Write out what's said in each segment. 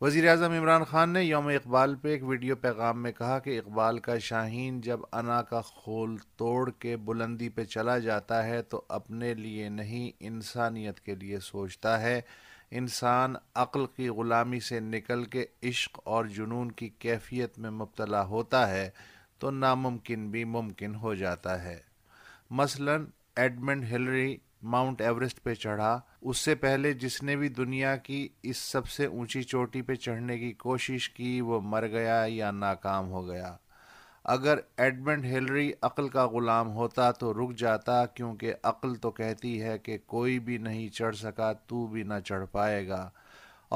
وزیر اعظم عمران خان نے یوم اقبال پہ ایک ویڈیو پیغام میں کہا کہ اقبال کا شاہین جب انا کا خول توڑ کے بلندی پہ چلا جاتا ہے تو اپنے لیے نہیں انسانیت کے لیے سوچتا ہے انسان عقل کی غلامی سے نکل کے عشق اور جنون کی کیفیت میں مبتلا ہوتا ہے تو ناممکن بھی ممکن ہو جاتا ہے مثلا ایڈمنڈ ہلری ماؤنٹ ایوریسٹ پہ چڑھا اس سے پہلے جس نے بھی دنیا کی اس سب سے اونچی چوٹی پہ چڑھنے کی کوشش کی وہ مر گیا یا ناکام ہو گیا اگر ایڈمنڈ ہیلری عقل کا غلام ہوتا تو رک جاتا کیونکہ عقل تو کہتی ہے کہ کوئی بھی نہیں چڑھ سکا تو بھی نہ چڑھ پائے گا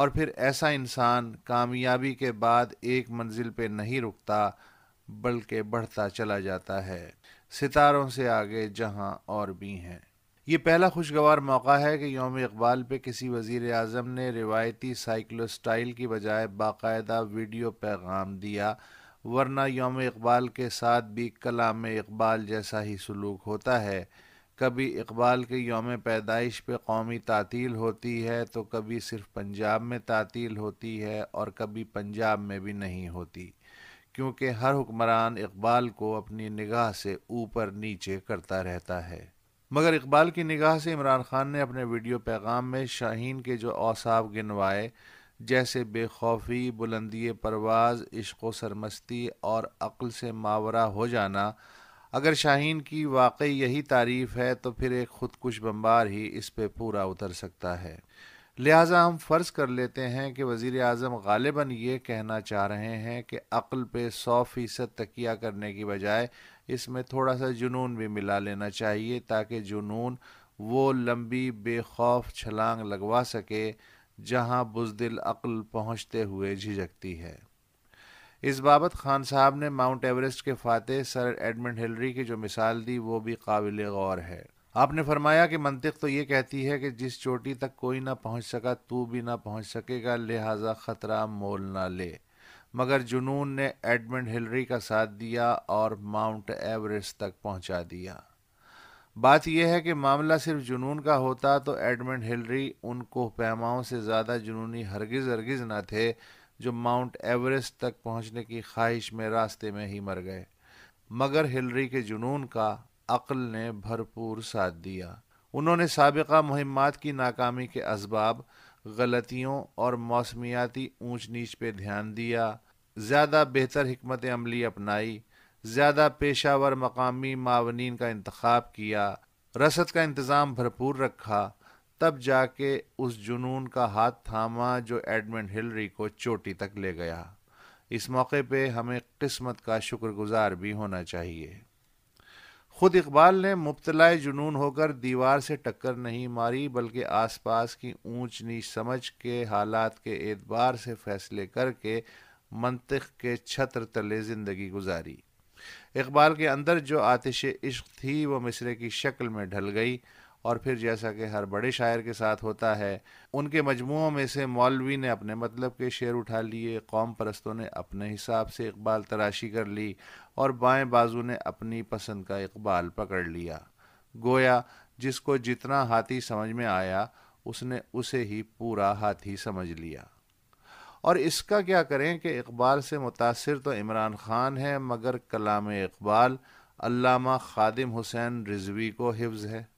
اور پھر ایسا انسان کامیابی کے بعد ایک منزل پہ نہیں رکتا بلکہ بڑھتا چلا جاتا ہے ستاروں سے آگے جہاں اور بھی ہیں یہ پہلا خوشگوار موقع ہے کہ یوم اقبال پہ کسی وزیر اعظم نے روایتی سائیکلو سٹائل کی بجائے باقاعدہ ویڈیو پیغام دیا ورنہ یوم اقبال کے ساتھ بھی کلام اقبال جیسا ہی سلوک ہوتا ہے کبھی اقبال کے یوم پیدائش پہ قومی تعطیل ہوتی ہے تو کبھی صرف پنجاب میں تعطیل ہوتی ہے اور کبھی پنجاب میں بھی نہیں ہوتی کیونکہ ہر حکمران اقبال کو اپنی نگاہ سے اوپر نیچے کرتا رہتا ہے مگر اقبال کی نگاہ سے عمران خان نے اپنے ویڈیو پیغام میں شاہین کے جو اوصاف گنوائے جیسے بے خوفی بلندی پرواز عشق و سرمستی اور عقل سے ماورہ ہو جانا اگر شاہین کی واقعی یہی تعریف ہے تو پھر ایک خود کش بمبار ہی اس پہ پورا اتر سکتا ہے لہٰذا ہم فرض کر لیتے ہیں کہ وزیر اعظم غالباً یہ کہنا چاہ رہے ہیں کہ عقل پہ سو فیصد تکیہ کرنے کی بجائے اس میں تھوڑا سا جنون بھی ملا لینا چاہیے تاکہ جنون وہ لمبی بے خوف چھلانگ لگوا سکے جہاں بزدل عقل پہنچتے ہوئے جھجکتی ہے اس بابت خان صاحب نے ماؤنٹ ایوریسٹ کے فاتح سر ایڈمنڈ ہلری کی جو مثال دی وہ بھی قابل غور ہے آپ نے فرمایا کہ منطق تو یہ کہتی ہے کہ جس چوٹی تک کوئی نہ پہنچ سکا تو بھی نہ پہنچ سکے گا لہٰذا خطرہ مول نہ لے مگر جنون نے ایڈمنڈ ہلری کا ساتھ دیا اور ماؤنٹ ایوریسٹ تک پہنچا دیا بات یہ ہے کہ معاملہ صرف جنون کا ہوتا تو ایڈمنڈ ہلری ان کو پیماؤں سے زیادہ جنونی ہرگز ہرگز نہ تھے جو ماؤنٹ ایوریسٹ تک پہنچنے کی خواہش میں راستے میں ہی مر گئے مگر ہلری کے جنون کا عقل نے بھرپور ساتھ دیا انہوں نے سابقہ مہمات کی ناکامی کے اسباب غلطیوں اور موسمیاتی اونچ نیچ پہ دھیان دیا زیادہ بہتر حکمت عملی اپنائی زیادہ پیشہ ور مقامی معاونین کا انتخاب کیا رسد کا انتظام بھرپور رکھا تب جا کے اس جنون کا ہاتھ تھاما جو ایڈمنڈ ہلری کو چوٹی تک لے گیا اس موقع پہ ہمیں قسمت کا شکر گزار بھی ہونا چاہیے خود اقبال نے مبتلا جنون ہو کر دیوار سے ٹکر نہیں ماری بلکہ آس پاس کی اونچ نیچ سمجھ کے حالات کے اعتبار سے فیصلے کر کے منطق کے چھتر تلے زندگی گزاری اقبال کے اندر جو آتش عشق تھی وہ مصرے کی شکل میں ڈھل گئی اور پھر جیسا کہ ہر بڑے شاعر کے ساتھ ہوتا ہے ان کے مجموعوں میں سے مولوی نے اپنے مطلب کے شعر اٹھا لیے قوم پرستوں نے اپنے حساب سے اقبال تراشی کر لی اور بائیں بازو نے اپنی پسند کا اقبال پکڑ لیا گویا جس کو جتنا ہاتھی سمجھ میں آیا اس نے اسے ہی پورا ہاتھی سمجھ لیا اور اس کا کیا کریں کہ اقبال سے متاثر تو عمران خان ہے مگر کلام اقبال علامہ خادم حسین رضوی کو حفظ ہے